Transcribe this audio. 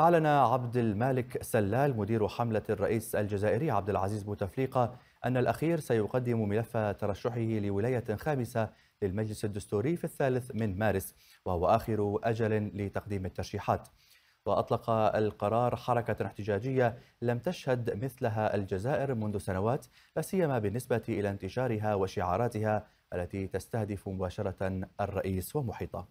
أعلن عبد المالك سلال مدير حملة الرئيس الجزائري عبد العزيز بوتفليقة أن الأخير سيقدم ملف ترشحه لولاية خامسة للمجلس الدستوري في الثالث من مارس وهو آخر أجل لتقديم الترشيحات وأطلق القرار حركة احتجاجية لم تشهد مثلها الجزائر منذ سنوات لا سيما بالنسبة إلى انتشارها وشعاراتها التي تستهدف مباشرة الرئيس ومحيطه